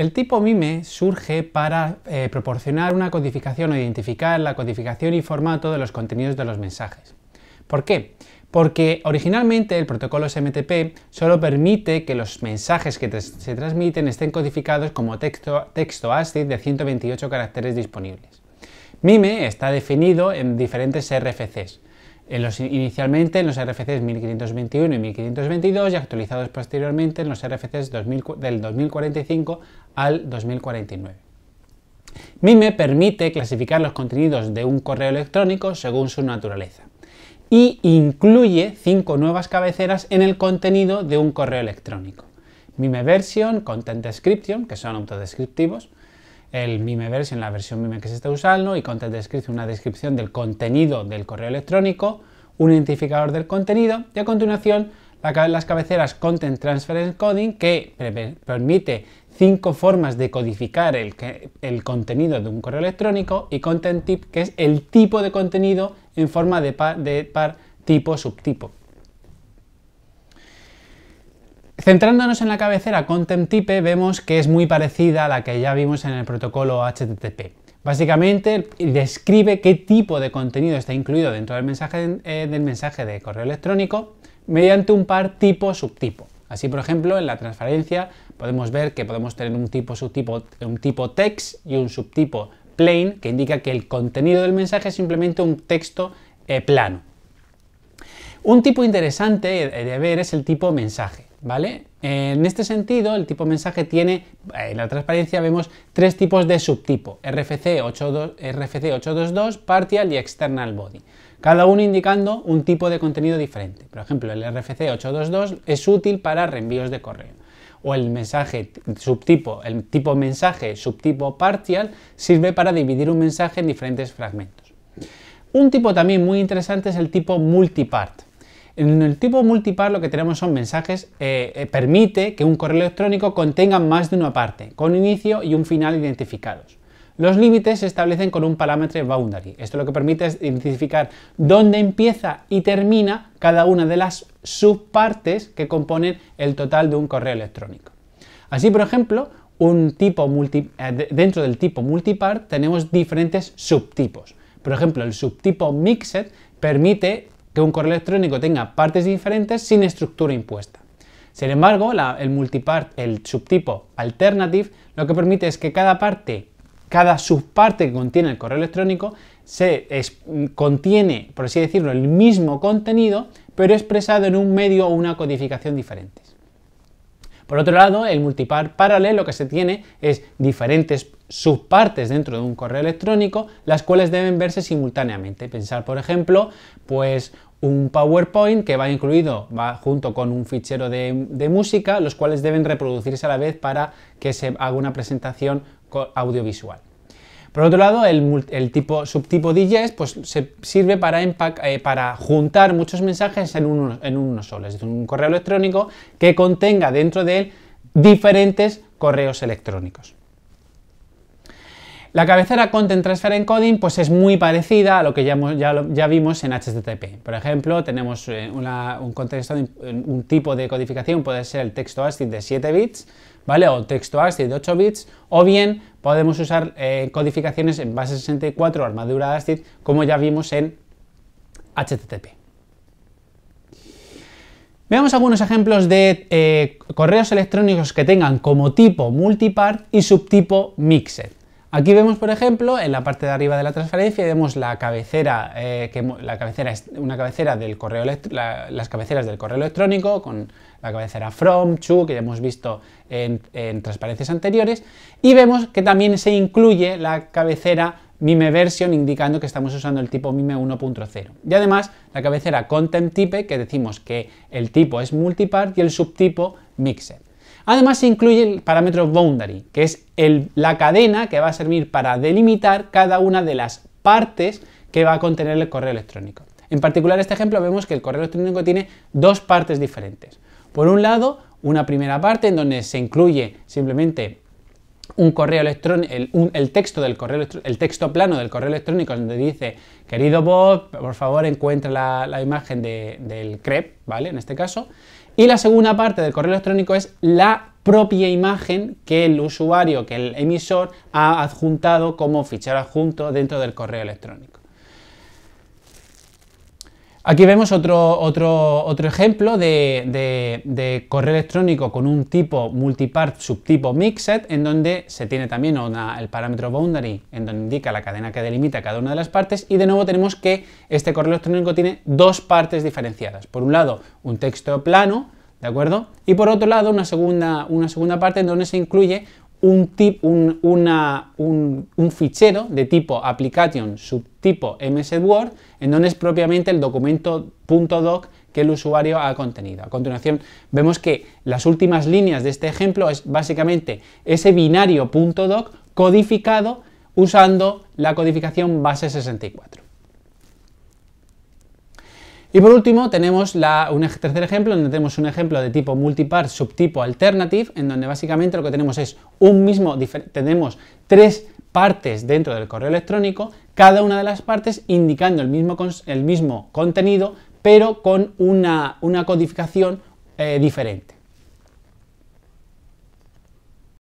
El tipo MIME surge para eh, proporcionar una codificación o identificar la codificación y formato de los contenidos de los mensajes. ¿Por qué? Porque originalmente el protocolo SMTP solo permite que los mensajes que se transmiten estén codificados como texto, texto ASCII de 128 caracteres disponibles. MIME está definido en diferentes RFCs, inicialmente en los RFCs 1521 y 1522 y actualizados posteriormente en los RFCs del 2045 al 2049. MIME permite clasificar los contenidos de un correo electrónico según su naturaleza y incluye cinco nuevas cabeceras en el contenido de un correo electrónico. MIME Version, Content Description, que son autodescriptivos, el MIME en la versión Mime que se está usando y Content Description una descripción del contenido del correo electrónico, un identificador del contenido y a continuación las cabeceras Content Transfer CODING que permite cinco formas de codificar el, contenido de un correo electrónico y Content Tip que es el tipo de contenido en forma de de par tipo subtipo. Centrándonos en la cabecera Content Type, vemos que es muy parecida a la que ya vimos en el protocolo HTTP. Básicamente describe qué tipo de contenido está incluido dentro del mensaje, eh, del mensaje de correo electrónico mediante un par tipo-subtipo. Así, por ejemplo, en la transferencia podemos ver que podemos tener un tipo subtipo, un tipo text y un subtipo plain, que indica que el contenido del mensaje es simplemente un texto eh, plano. Un tipo interesante eh, de ver es el tipo mensaje. ¿vale? En este sentido, el tipo mensaje tiene, en la transparencia vemos tres tipos de subtipo, RFC, 822, Partial y External Body, cada uno indicando un tipo de contenido diferente. Por ejemplo, el RFC 822 es útil para reenvíos de correo o el mensaje subtipo, el tipo mensaje subtipo partial sirve para dividir un mensaje en diferentes fragmentos. Un tipo también muy interesante es el tipo multipart, en el tipo multipar lo que tenemos son mensajes, que eh, eh, permite que un correo electrónico contenga más de una parte, con un inicio y un final identificados. Los límites se establecen con un parámetro boundary. Esto lo que permite es identificar dónde empieza y termina cada una de las subpartes que componen el total de un correo electrónico. Así, por ejemplo, un tipo eh, dentro del tipo multipart tenemos diferentes subtipos. Por ejemplo, el subtipo mixed permite que un correo electrónico tenga partes diferentes sin estructura impuesta. Sin embargo, el subtipo alternative, lo que permite es que cada parte, cada subparte que contiene el correo electrónico, se contiene, por así decirlo, el mismo contenido, pero expresado en un medio o una codificación diferentes. Por otro lado, el multipar paralelo que se tiene es diferentes subpartes dentro de un correo electrónico, las cuales deben verse simultáneamente. Pensar, por ejemplo, pues un PowerPoint que va incluido va junto con un fichero de, música, los cuales deben reproducirse a la vez para que se haga una presentación audiovisual. Por otro lado, el, tipo, subtipo DJS pues, se sirve eh, para, juntar muchos mensajes en en uno solo, es decir, un correo electrónico que contenga dentro de él diferentes correos electrónicos. La cabecera Content Transfer Encoding pues es muy parecida a lo que ya, vimos en HTTP. Por ejemplo, tenemos eh, eh, un tipo de codificación, puede ser el texto ASCII de 7 bits, ¿vale? O texto ASCII de 8 bits, o bien podemos usar eh, codificaciones en base 64 o armadura ASCII, como ya vimos en HTTP. Veamos algunos ejemplos de correos electrónicos que tengan como tipo multipart y subtipo mixed. Aquí vemos, por ejemplo, en la parte de arriba de la transparencia vemos la cabecera, eh, una cabecera del correo las cabeceras del correo electrónico con la cabecera from, to, que ya hemos visto en, transparencias anteriores, y vemos que también se incluye la cabecera mime version indicando que estamos usando el tipo mime 1.0. Y además la cabecera content type que decimos que el tipo es multipart y el subtipo Mixer. Además se incluye el parámetro boundary, que es la cadena que va a servir para delimitar cada una de las partes que va a contener el correo electrónico. En particular, este ejemplo vemos que el correo electrónico tiene dos partes diferentes. Por un lado, una primera parte en donde se incluye simplemente un correo electrónico, el, texto del correo el texto plano del correo electrónico donde dice, querido Bob, por favor encuentra la, imagen del CREP, ¿vale? En este caso. Y la segunda parte del correo electrónico es la propia imagen que el usuario, que el emisor ha adjuntado como fichero adjunto dentro del correo electrónico. Aquí vemos otro, otro, otro ejemplo de, correo electrónico con un tipo multipart subtipo mixed, en donde se tiene también el parámetro boundary, en donde indica la cadena que delimita cada una de las partes, y de nuevo tenemos que este correo electrónico tiene dos partes diferenciadas. Por un lado, un texto plano, ¿de acuerdo? Y por otro lado, una segunda, una segunda parte en donde se incluye un, tip, fichero de tipo application subtipo MS Word, en donde es propiamente el documento .doc que el usuario ha contenido. A continuación vemos que las últimas líneas de este ejemplo es básicamente ese binario .doc codificado usando la codificación base 64. Y por último tenemos un tercer ejemplo, donde tenemos un ejemplo de tipo Multipart subtipo alternative, en donde básicamente lo que tenemos es un mismo, tenemos tres partes dentro del correo electrónico, cada una de las partes indicando el mismo, contenido, pero con una, codificación eh, diferente.